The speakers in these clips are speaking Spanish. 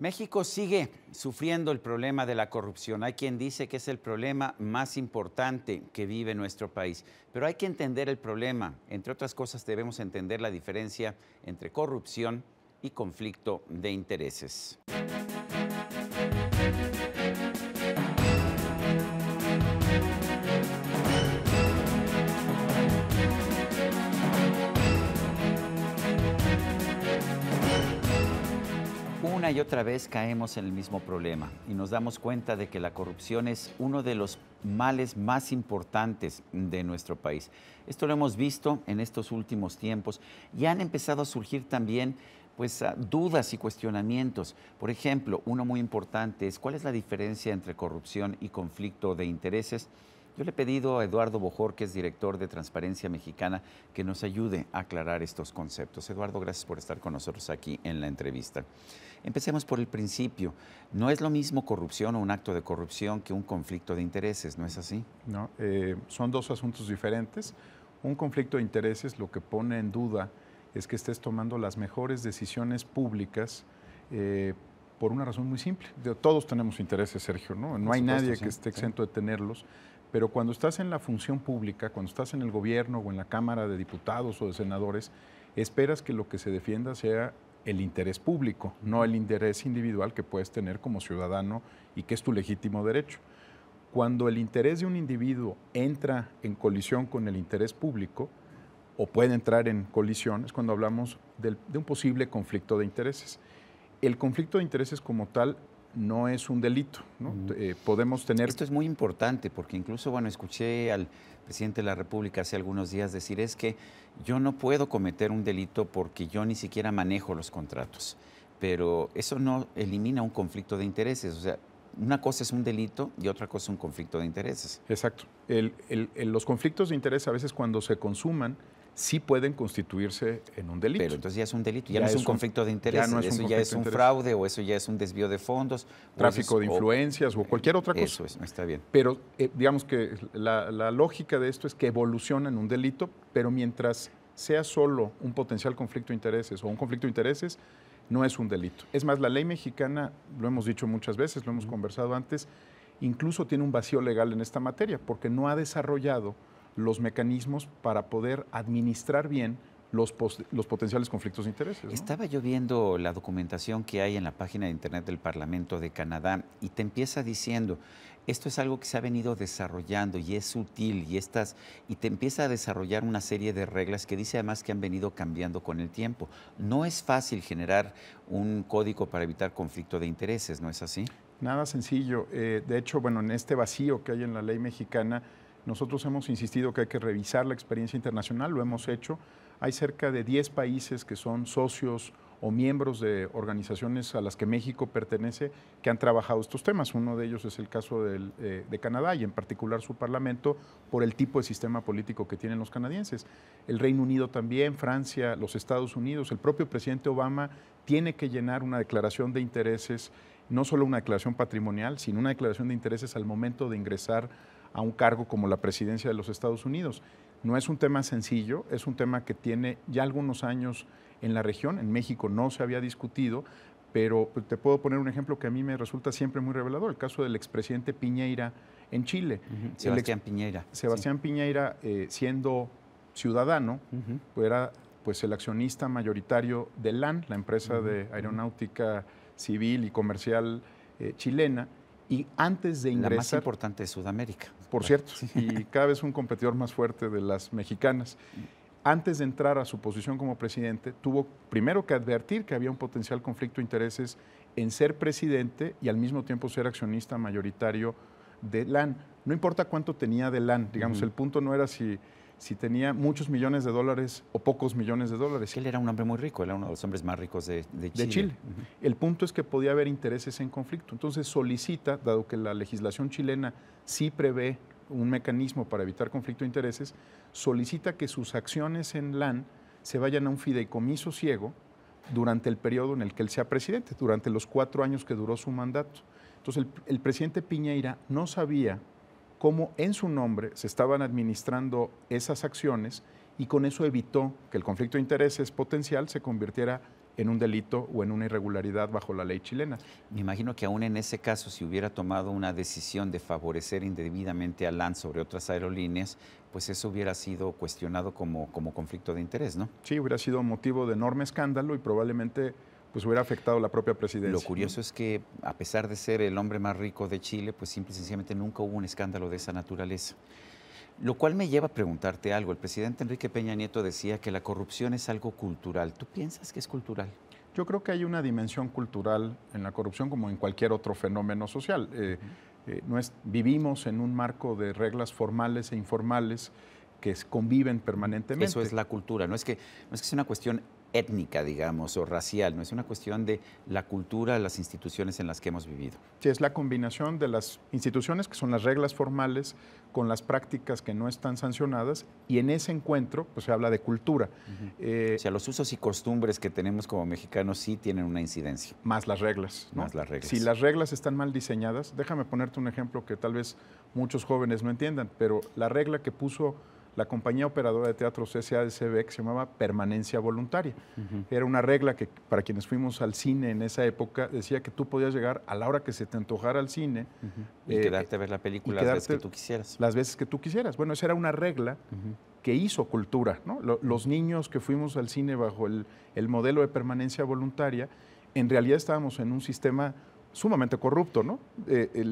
México sigue sufriendo el problema de la corrupción. Hay quien dice que es el problema más importante que vive nuestro país, pero hay que entender el problema. Entre otras cosas, debemos entender la diferencia entre corrupción y conflicto de intereses. Una y otra vez caemos en el mismo problema y nos damos cuenta de que la corrupción es uno de los males más importantes de nuestro país. Esto lo hemos visto en estos últimos tiempos y han empezado a surgir también pues, ah, dudas y cuestionamientos. Por ejemplo, uno muy importante es cuál es la diferencia entre corrupción y conflicto de intereses. Yo le he pedido a Eduardo Bojor, que es director de Transparencia Mexicana, que nos ayude a aclarar estos conceptos. Eduardo, gracias por estar con nosotros aquí en la entrevista. Empecemos por el principio. No es lo mismo corrupción o un acto de corrupción que un conflicto de intereses, ¿no es así? No, eh, son dos asuntos diferentes. Un conflicto de intereses lo que pone en duda es que estés tomando las mejores decisiones públicas eh, por una razón muy simple. Todos tenemos intereses, Sergio, ¿no? No hay nadie que esté exento de tenerlos, pero cuando estás en la función pública, cuando estás en el gobierno o en la Cámara de Diputados o de Senadores, esperas que lo que se defienda sea el interés público, no el interés individual que puedes tener como ciudadano y que es tu legítimo derecho. Cuando el interés de un individuo entra en colisión con el interés público, o puede entrar en colisión, es cuando hablamos de un posible conflicto de intereses. El conflicto de intereses como tal no es un delito. ¿no? Eh, podemos tener... Esto es muy importante porque incluso, bueno, escuché al presidente de la República hace algunos días decir es que yo no puedo cometer un delito porque yo ni siquiera manejo los contratos. Pero eso no elimina un conflicto de intereses. O sea, una cosa es un delito y otra cosa es un conflicto de intereses. Exacto. los conflictos de interés a veces cuando se consuman sí pueden constituirse en un delito. Pero entonces ya es un delito, ya, no es un conflicto de intereses, ya es eso ya es un fraude o eso ya es un desvío de fondos. Tráfico de influencias o, cualquier otra cosa. Eso es, está bien. Pero eh, digamos que la, la lógica de esto es que evoluciona en un delito, pero mientras sea solo un potencial conflicto de intereses o un conflicto de intereses, no es un delito. Es más, la ley mexicana, lo hemos dicho muchas veces, lo hemos conversado antes, incluso tiene un vacío legal en esta materia, porque no ha desarrollado los mecanismos para poder administrar bien los, los potenciales conflictos de intereses. Estaba yo viendo la documentación que hay en la página de Internet del Parlamento de Canadá y te empieza diciendo, esto es algo que se ha venido desarrollando y es útil y y te empieza a desarrollar una serie de reglas que dice además que han venido cambiando con el tiempo. No es fácil generar un código para evitar conflicto de intereses, ¿no es así? Nada sencillo. Eh, de hecho, bueno, en este vacío que hay en la ley mexicana, nosotros hemos insistido que hay que revisar la experiencia internacional, lo hemos hecho. Hay cerca de 10 países que son socios o miembros de organizaciones a las que México pertenece que han trabajado estos temas. Uno de ellos es el caso eh, de Canadá y en particular su Parlamento por el tipo de sistema político que tienen los canadienses. El Reino Unido también, Francia, los Estados Unidos, el propio presidente Obama tiene que llenar una declaración de intereses, no solo una declaración patrimonial, sino una declaración de intereses al momento de ingresar a un cargo como la presidencia de los Estados Unidos. No es un tema sencillo, es un tema que tiene ya algunos años en la región, en México no se había discutido, pero pues, te puedo poner un ejemplo que a mí me resulta siempre muy revelador, el caso del expresidente Piñeira en Chile. Sebastián Piñeira. Sebastián Piñeira, eh, siendo ciudadano, pues, era pues, el accionista mayoritario de LAN, la empresa de aeronáutica civil y comercial eh, chilena, y antes de ingresar... La más importante de Sudamérica por cierto, y cada vez un competidor más fuerte de las mexicanas. Antes de entrar a su posición como presidente, tuvo primero que advertir que había un potencial conflicto de intereses en ser presidente y al mismo tiempo ser accionista mayoritario de LAN. No importa cuánto tenía de LAN, digamos, el punto no era si si tenía muchos millones de dólares o pocos millones de dólares. Él era un hombre muy rico, era uno de los hombres más ricos de, Chile. El punto es que podía haber intereses en conflicto. Entonces solicita, dado que la legislación chilena sí prevé un mecanismo para evitar conflicto de intereses, solicita que sus acciones en LAN se vayan a un fideicomiso ciego durante el periodo en el que él sea presidente, durante los cuatro años que duró su mandato. Entonces el, el presidente Piñeira no sabía cómo en su nombre se estaban administrando esas acciones y con eso evitó que el conflicto de intereses potencial se convirtiera en un delito o en una irregularidad bajo la ley chilena. Me imagino que aún en ese caso, si hubiera tomado una decisión de favorecer indebidamente a LAN sobre otras aerolíneas, pues eso hubiera sido cuestionado como, como conflicto de interés, ¿no? Sí, hubiera sido motivo de enorme escándalo y probablemente pues hubiera afectado la propia presidencia. Lo curioso es que, a pesar de ser el hombre más rico de Chile, pues simple y sencillamente nunca hubo un escándalo de esa naturaleza. Lo cual me lleva a preguntarte algo. El presidente Enrique Peña Nieto decía que la corrupción es algo cultural. ¿Tú piensas que es cultural? Yo creo que hay una dimensión cultural en la corrupción como en cualquier otro fenómeno social. Eh, eh, no es, vivimos en un marco de reglas formales e informales que conviven permanentemente. Eso es la cultura, no es que, no es que sea una cuestión étnica, digamos, o racial, no es una cuestión de la cultura, las instituciones en las que hemos vivido. Sí, es la combinación de las instituciones, que son las reglas formales, con las prácticas que no están sancionadas, y en ese encuentro pues, se habla de cultura. Eh, o sea, los usos y costumbres que tenemos como mexicanos sí tienen una incidencia. Más las reglas. Más las reglas. Si las reglas están mal diseñadas, déjame ponerte un ejemplo que tal vez muchos jóvenes no entiendan, pero la regla que puso la compañía operadora de teatro CCADCB que se llamaba permanencia voluntaria. Era una regla que para quienes fuimos al cine en esa época decía que tú podías llegar a la hora que se te antojara al cine. Y eh, quedarte a ver la película las veces que tú quisieras. Las veces que tú quisieras. Bueno, esa era una regla que hizo cultura. los niños que fuimos al cine bajo el, modelo de permanencia voluntaria, en realidad estábamos en un sistema sumamente corrupto, ¿no? Eh, eh,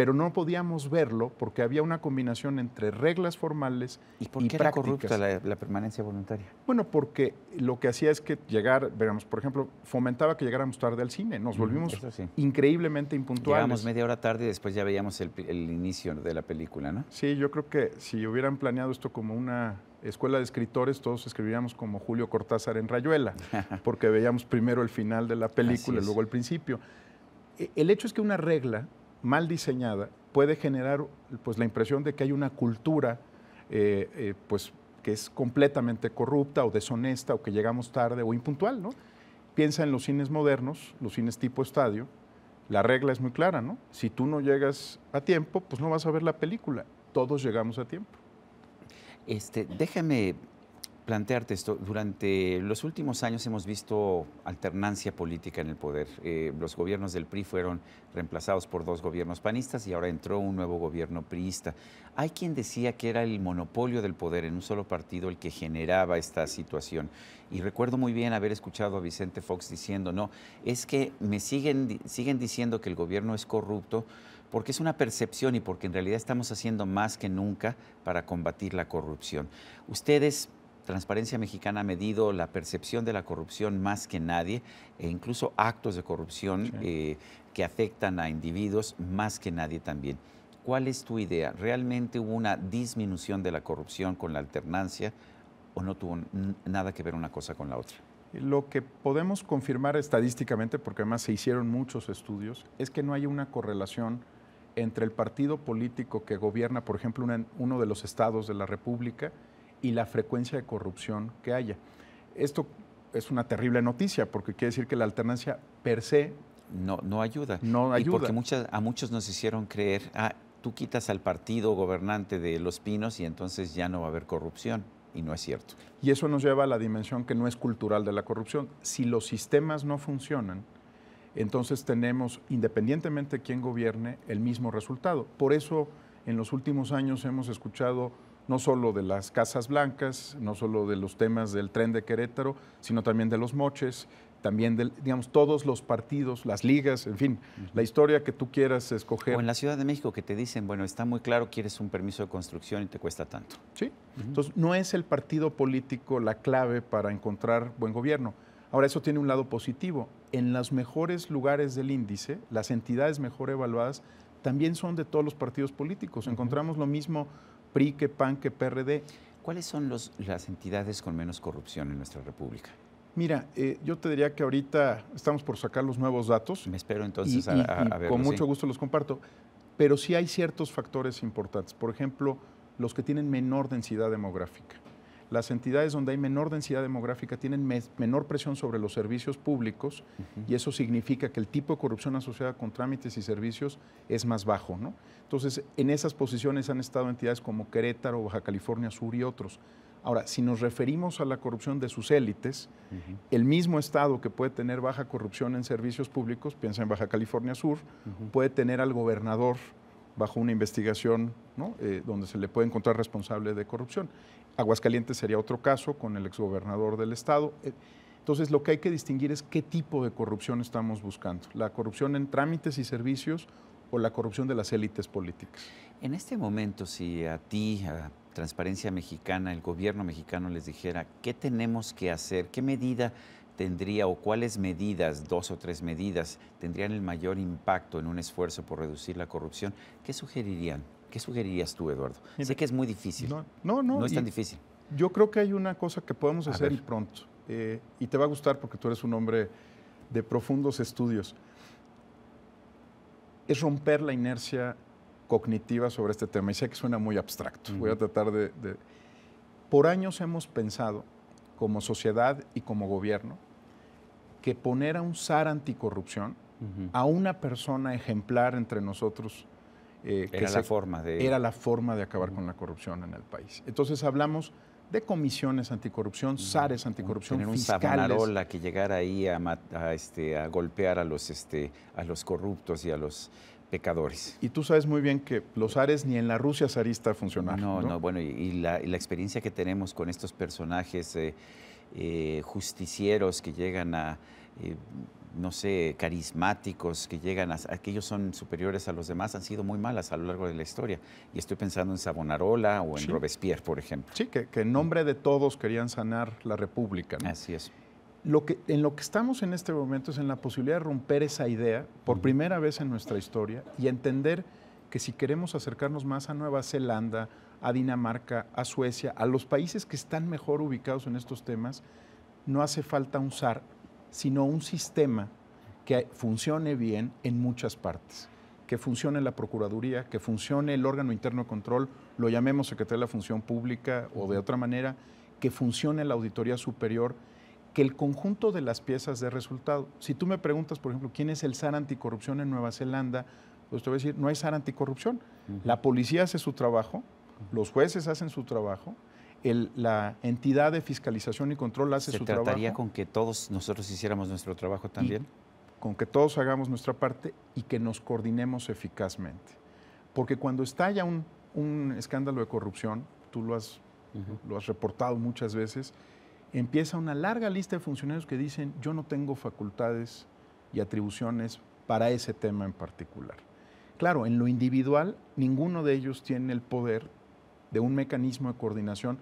pero no podíamos verlo porque había una combinación entre reglas formales y, por qué Era corrupta la, permanencia voluntaria? Bueno, porque lo que hacía es que llegar, veamos, por ejemplo, fomentaba que llegáramos tarde al cine, nos volvimos increíblemente impuntuales. Llegábamos media hora tarde y después ya veíamos el inicio de la película, ¿no? Sí, yo creo que si hubieran planeado esto como una escuela de escritores, todos escribiríamos como Julio Cortázar en Rayuela, porque veíamos primero el final de la película y luego el principio. E, el hecho es que una regla mal diseñada puede generar pues, la impresión de que hay una cultura eh, eh, pues, que es completamente corrupta o deshonesta o que llegamos tarde o impuntual. ¿no? Piensa en los cines modernos, los cines tipo estadio. La regla es muy clara, ¿no? Si tú no llegas a tiempo, pues no vas a ver la película. Todos llegamos a tiempo. Este, déjame plantearte esto. Durante los últimos años hemos visto alternancia política en el poder. Eh, los gobiernos del PRI fueron reemplazados por dos gobiernos panistas y ahora entró un nuevo gobierno priista. Hay quien decía que era el monopolio del poder en un solo partido el que generaba esta situación. Y recuerdo muy bien haber escuchado a Vicente Fox diciendo, no, es que me siguen, siguen diciendo que el gobierno es corrupto porque es una percepción y porque en realidad estamos haciendo más que nunca para combatir la corrupción. Ustedes Transparencia Mexicana ha medido la percepción de la corrupción más que nadie e incluso actos de corrupción eh, que afectan a individuos más que nadie también. ¿Cuál es tu idea? ¿Realmente hubo una disminución de la corrupción con la alternancia o no tuvo nada que ver una cosa con la otra? Lo que podemos confirmar estadísticamente, porque además se hicieron muchos estudios, es que no hay una correlación entre el partido político que gobierna, por ejemplo, uno de los estados de la República y la frecuencia de corrupción que haya. Esto es una terrible noticia porque quiere decir que la alternancia per se no, no ayuda. No ayuda. Y porque a muchos nos hicieron creer, ah, tú quitas al partido gobernante de Los Pinos y entonces ya no va a haber corrupción. Y no es cierto. Y eso nos lleva a la dimensión que no es cultural de la corrupción. Si los sistemas no funcionan, entonces tenemos, independientemente de quién gobierne, el mismo resultado. Por eso en los últimos años hemos escuchado no solo de las Casas Blancas, no solo de los temas del tren de Querétaro, sino también de los moches, también de, digamos, todos los partidos, las ligas, en fin, la historia que tú quieras escoger. O en la Ciudad de México que te dicen, bueno, está muy claro, quieres un permiso de construcción y te cuesta tanto. Sí, entonces no es el partido político la clave para encontrar buen gobierno. Ahora, eso tiene un lado positivo. En los mejores lugares del índice, las entidades mejor evaluadas también son de todos los partidos políticos. Encontramos lo mismo PRI, que PAN, que PRD. ¿Cuáles son las entidades con menos corrupción en nuestra República? Mira, eh, yo te diría que ahorita estamos por sacar los nuevos datos. Me espero entonces a, verlos. Con mucho gusto los comparto. Pero sí hay ciertos factores importantes. Por ejemplo, los que tienen menor densidad demográfica las entidades donde hay menor densidad demográfica tienen menor presión sobre los servicios públicos y eso significa que el tipo de corrupción asociada con trámites y servicios es más bajo. ¿no? Entonces, en esas posiciones han estado entidades como Querétaro, Baja California Sur y otros. Ahora, si nos referimos a la corrupción de sus élites, el mismo Estado que puede tener baja corrupción en servicios públicos, piensa en Baja California Sur, puede tener al gobernador bajo una investigación eh, donde se le puede encontrar responsable de corrupción. Aguascalientes sería otro caso con el exgobernador del estado. Eh, entonces, lo que hay que distinguir es qué tipo de corrupción estamos buscando, la corrupción en trámites y servicios o la corrupción de las élites políticas. En este momento, si a ti, a Transparencia Mexicana, el gobierno mexicano les dijera, ¿qué tenemos que hacer? ¿Qué medida tendría o cuáles medidas, dos o tres medidas, tendrían el mayor impacto en un esfuerzo por reducir la corrupción? ¿Qué sugerirían? ¿Qué sugerirías tú, Eduardo? sé que es muy difícil. No, no. No, es tan difícil. Yo creo que hay una cosa que podemos hacer y pronto. Eh, y te va a gustar porque tú eres un hombre de profundos estudios. Es romper la inercia cognitiva sobre este tema. Y sé que suena muy abstracto. Voy a tratar de... Por años hemos pensado, como sociedad y como gobierno, que poner a un zar anticorrupción, a una persona ejemplar entre nosotros, eh, era, la forma de... era la forma de acabar con la corrupción en el país. Entonces hablamos de comisiones anticorrupción, zares anticorrupción, Tener un que llegara ahí a, este, a golpear a los, este, a los corruptos y a los pecadores. Y tú sabes muy bien que los zares ni en la Rusia zarista funcionaron. No, no, bueno, y, la, experiencia que tenemos con estos personajes eh, eh, justicieros que llegan a, eh, no sé, carismáticos que llegan a, aquellos son superiores a los demás, han sido muy malas a lo largo de la historia. Y estoy pensando en Savonarola o en Robespierre, por ejemplo. Sí, que, en nombre de todos querían sanar la República. Así es. Lo que, en lo que estamos en este momento es en la posibilidad de romper esa idea por primera vez en nuestra historia y entender que si queremos acercarnos más a Nueva Zelanda, a Dinamarca, a Suecia, a los países que están mejor ubicados en estos temas, no hace falta un SAR, sino un sistema que funcione bien en muchas partes. Que funcione la Procuraduría, que funcione el órgano interno de control, lo llamemos Secretaría de la Función Pública o de otra manera, que funcione la Auditoría Superior, que el conjunto de las piezas de resultado. Si tú me preguntas, por ejemplo, quién es el SAR anticorrupción en Nueva Zelanda, pues te voy a decir, no hay SAR anticorrupción. La policía hace su trabajo, los jueces hacen su trabajo, la entidad de fiscalización y control hace su trabajo. ¿Se trataría con que todos nosotros hiciéramos nuestro trabajo también? con que todos hagamos nuestra parte y que nos coordinemos eficazmente. Porque cuando estalla un, escándalo de corrupción, tú lo has, lo has reportado muchas veces, empieza una larga lista de funcionarios que dicen, yo no tengo facultades y atribuciones para ese tema en particular. Claro, en lo individual, ninguno de ellos tiene el poder de un mecanismo de coordinación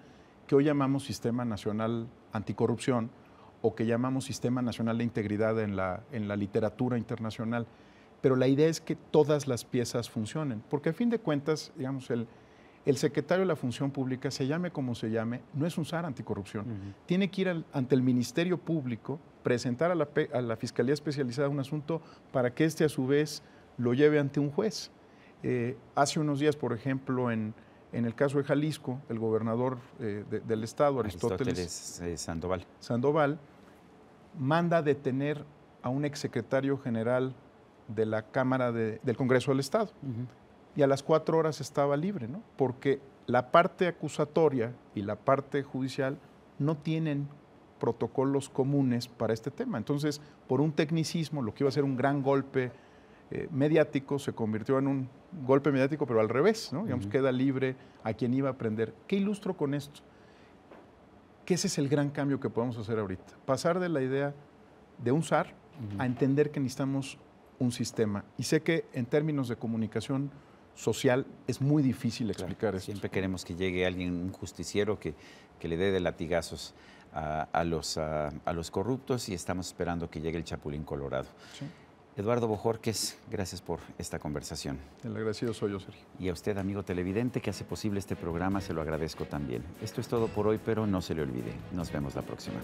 que hoy llamamos Sistema Nacional Anticorrupción o que llamamos Sistema Nacional de Integridad en la, en la literatura internacional. Pero la idea es que todas las piezas funcionen, porque a fin de cuentas, digamos, el, el secretario de la Función Pública, se llame como se llame, no es un anticorrupción. Tiene que ir ante el Ministerio Público, presentar a la, Fiscalía Especializada un asunto para que éste a su vez lo lleve ante un juez. Eh, hace unos días, por ejemplo, en, en el caso de Jalisco, el gobernador eh, del estado, Aristóteles, eh, Sandoval. Sandoval, manda detener a un exsecretario general de la Cámara del Congreso del Estado. Y a las cuatro horas estaba libre, ¿no? Porque la parte acusatoria y la parte judicial no tienen protocolos comunes para este tema. Entonces, por un tecnicismo, lo que iba a ser un gran golpe eh, mediático se convirtió en un golpe mediático, pero al revés, ¿no? Digamos, queda libre a quien iba a aprender. ¿Qué ilustro con esto? Que ese es el gran cambio que podemos hacer ahorita. Pasar de la idea de un zar a entender que necesitamos un sistema. Y sé que en términos de comunicación social es muy difícil explicar eso Siempre queremos que llegue alguien, un justiciero, que, le dé de latigazos. A, los, corruptos y estamos esperando que llegue el Chapulín Colorado. Eduardo Bojorques, gracias por esta conversación. El agradecido soy yo, Sergio. Y a usted, amigo televidente, que hace posible este programa, se lo agradezco también. Esto es todo por hoy, pero no se le olvide. Nos vemos la próxima.